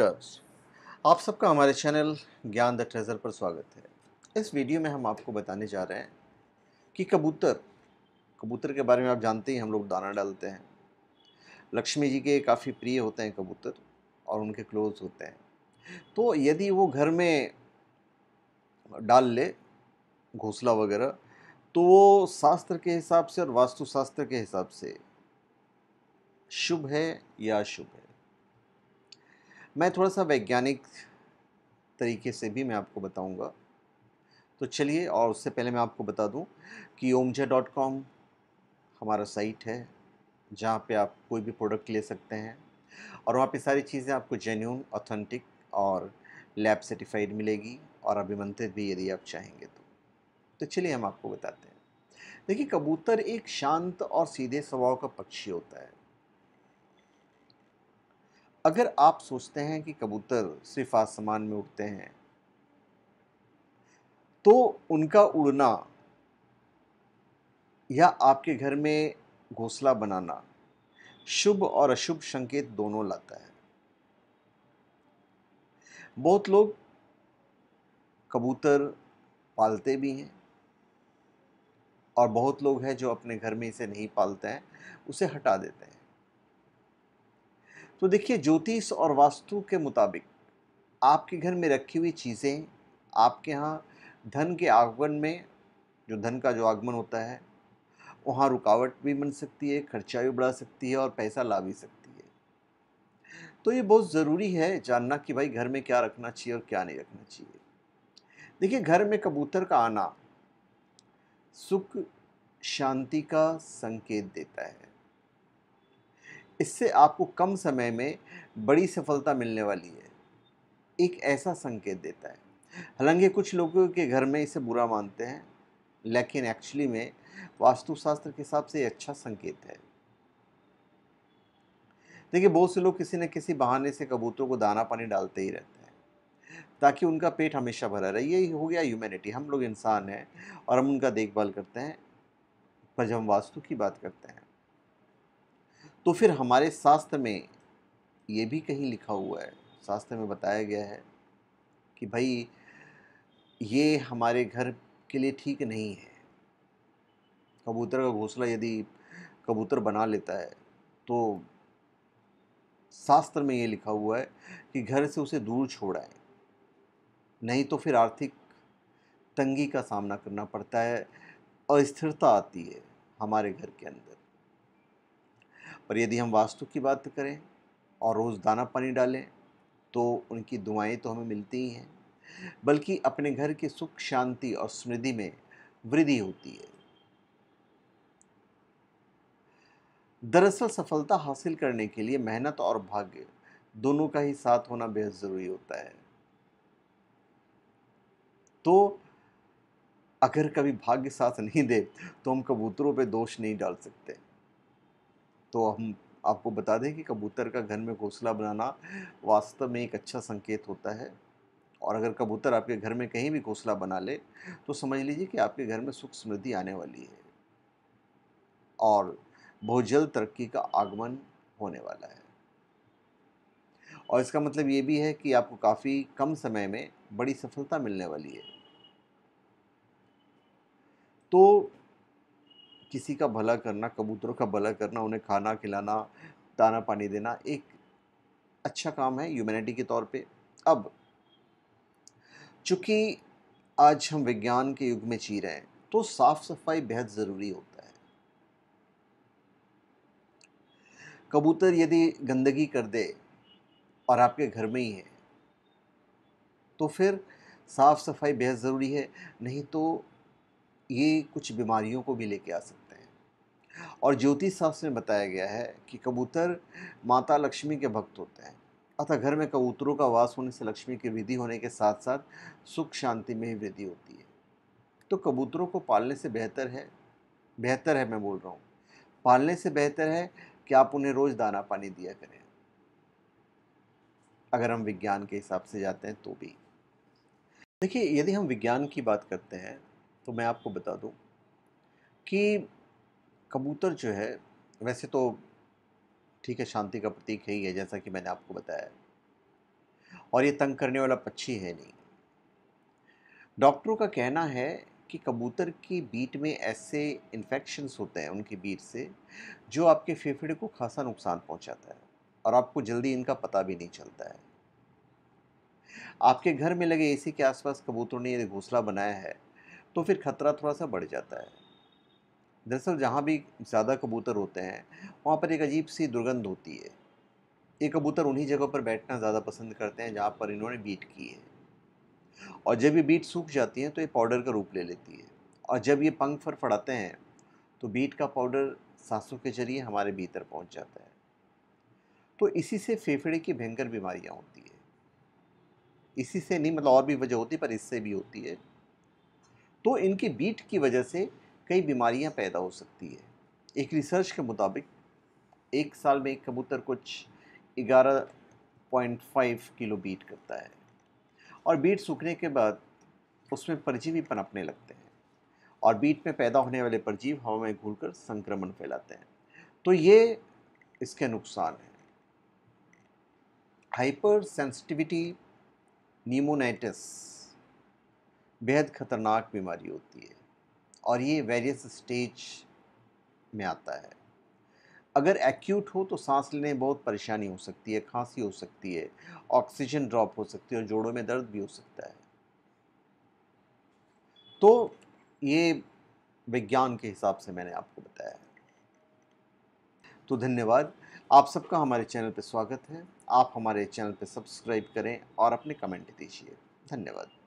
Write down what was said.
नमस्कार आप सबका हमारे चैनल ज्ञान द ट्रेज़र पर स्वागत है इस वीडियो में हम आपको बताने जा रहे हैं कि कबूतर कबूतर के बारे में आप जानते ही हम लोग दाना डालते हैं लक्ष्मी जी के काफ़ी प्रिय होते हैं कबूतर और उनके क्लोज होते हैं तो यदि वो घर में डाल ले घोंसला वगैरह तो वो शास्त्र के हिसाब से और वास्तुशास्त्र के हिसाब से शुभ है या अशुभ है मैं थोड़ा सा वैज्ञानिक तरीके से भी मैं आपको बताऊंगा तो चलिए और उससे पहले मैं आपको बता दूं कि ओमझा डॉट कॉम हमारा साइट है जहाँ पे आप कोई भी प्रोडक्ट ले सकते हैं और वहाँ पे सारी चीज़ें आपको जेन्यून ऑथेंटिक और लैब सर्टिफाइड मिलेगी और अभिमंत्रित भी यदि आप चाहेंगे तो तो चलिए हम आपको बताते हैं देखिए कबूतर एक शांत और सीधे स्वभाव का पक्षी होता है अगर आप सोचते हैं कि कबूतर सिर्फ आसमान में उड़ते हैं तो उनका उड़ना या आपके घर में घोंसला बनाना शुभ और अशुभ संकेत दोनों लाता है बहुत लोग कबूतर पालते भी हैं और बहुत लोग हैं जो अपने घर में इसे नहीं पालते हैं उसे हटा देते हैं तो देखिए ज्योतिष और वास्तु के मुताबिक आपके घर में रखी हुई चीज़ें आपके यहाँ धन के आगमन में जो धन का जो आगमन होता है वहाँ रुकावट भी बन सकती है खर्चा भी बढ़ा सकती है और पैसा ला भी सकती है तो ये बहुत ज़रूरी है जानना कि भाई घर में क्या रखना चाहिए और क्या नहीं रखना चाहिए देखिए घर में कबूतर का आना सुख शांति का संकेत देता है इससे आपको कम समय में बड़ी सफलता मिलने वाली है एक ऐसा संकेत देता है हालांकि कुछ लोगों के घर में इसे बुरा मानते हैं लेकिन एक्चुअली में वास्तुशास्त्र के हिसाब से ये अच्छा संकेत है देखिए बहुत से लोग किसी न किसी बहाने से कबूतरों को दाना पानी डालते ही रहते हैं ताकि उनका पेट हमेशा भरा रहे ये हो गया ह्यूमैनिटी हम लोग इंसान हैं और हम उनका देखभाल करते हैं पर जब हम वास्तु की बात करते हैं तो फिर हमारे शास्त्र में ये भी कहीं लिखा हुआ है शास्त्र में बताया गया है कि भाई ये हमारे घर के लिए ठीक नहीं है कबूतर का घोंसला यदि कबूतर बना लेता है तो शास्त्र में ये लिखा हुआ है कि घर से उसे दूर छोड़ाएं नहीं तो फिर आर्थिक तंगी का सामना करना पड़ता है अस्थिरता आती है हमारे घर के अंदर पर यदि हम वास्तु की बात करें और रोज़ दाना पानी डालें तो उनकी दुआएं तो हमें मिलती ही हैं बल्कि अपने घर की सुख शांति और समृद्धि में वृद्धि होती है दरअसल सफलता हासिल करने के लिए मेहनत और भाग्य दोनों का ही साथ होना बेहद ज़रूरी होता है तो अगर कभी भाग्य साथ नहीं दे तो हम कबूतरों पे दोष नहीं डाल सकते तो हम आपको बता दें कि कबूतर का घर में घोंसला बनाना वास्तव में एक अच्छा संकेत होता है और अगर कबूतर आपके घर में कहीं भी घोंसला बना ले तो समझ लीजिए कि आपके घर में सुख समृद्धि आने वाली है और बहुत जल्द तरक्की का आगमन होने वाला है और इसका मतलब ये भी है कि आपको काफ़ी कम समय में बड़ी सफलता मिलने वाली है तो किसी का भला करना कबूतरों का भला करना उन्हें खाना खिलाना दाना पानी देना एक अच्छा काम है ह्यूमैनिटी के तौर पे अब चूँकि आज हम विज्ञान के युग में जी रहे हैं तो साफ सफाई बेहद ज़रूरी होता है कबूतर यदि गंदगी कर दे और आपके घर में ही है तो फिर साफ़ सफाई बेहद ज़रूरी है नहीं तो ये कुछ बीमारियों को भी लेके आ सकते हैं और ज्योतिष शास्त्र में बताया गया है कि कबूतर माता लक्ष्मी के भक्त होते हैं अतः घर में कबूतरों का वास होने से लक्ष्मी की वृद्धि होने के साथ साथ सुख शांति में ही वृद्धि होती है तो कबूतरों को पालने से बेहतर है बेहतर है मैं बोल रहा हूँ पालने से बेहतर है कि आप उन्हें रोज़ दाना पानी दिया करें अगर हम विज्ञान के हिसाब से जाते हैं तो भी देखिए यदि हम विज्ञान की बात करते हैं तो मैं आपको बता दूं कि कबूतर जो है वैसे तो ठीक है शांति का प्रतीक है ही है जैसा कि मैंने आपको बताया और ये तंग करने वाला पक्षी है नहीं डॉक्टरों का कहना है कि कबूतर की बीट में ऐसे इन्फेक्शन्स होते हैं उनकी बीट से जो आपके फेफड़े को खासा नुकसान पहुंचाता है और आपको जल्दी इनका पता भी नहीं चलता है आपके घर में लगे एसी के आसपास कबूतरों ने ये घोंसला बनाया है तो फिर खतरा थोड़ा सा बढ़ जाता है दरअसल जहाँ भी ज़्यादा कबूतर होते हैं वहाँ पर एक अजीब सी दुर्गंध होती है ये कबूतर उन्हीं जगह पर बैठना ज़्यादा पसंद करते हैं जहाँ पर इन्होंने बीट की है और जब ये बीट सूख जाती हैं तो ये पाउडर का रूप ले लेती है और जब ये पंख फड़ाते हैं तो बीट का पाउडर सांसों के जरिए हमारे भीतर पहुँच जाता है तो इसी से फेफड़े की भयंकर बीमारियाँ होती है इसी से नहीं मतलब और भी वजह होती है पर इससे भी होती है तो इनके बीट की वजह से कई बीमारियां पैदा हो सकती है एक रिसर्च के मुताबिक एक साल में एक कबूतर कुछ 11.5 किलो बीट करता है और बीट सूखने के बाद उसमें परजीवी पनपने लगते हैं और बीट में पैदा होने वाले परजीव हवा में घूल संक्रमण फैलाते हैं तो ये इसके नुकसान हैं हाइपर सेंसिटिविटी नीमोनाइटिस बेहद ख़तरनाक बीमारी होती है और ये वेरियस स्टेज में आता है अगर एक्यूट हो तो सांस लेने में बहुत परेशानी हो सकती है खांसी हो सकती है ऑक्सीजन ड्रॉप हो सकती है और जोड़ों में दर्द भी हो सकता है तो ये विज्ञान के हिसाब से मैंने आपको बताया है तो धन्यवाद आप सबका हमारे चैनल पर स्वागत है आप हमारे चैनल पर सब्सक्राइब करें और अपने कमेंट दीजिए धन्यवाद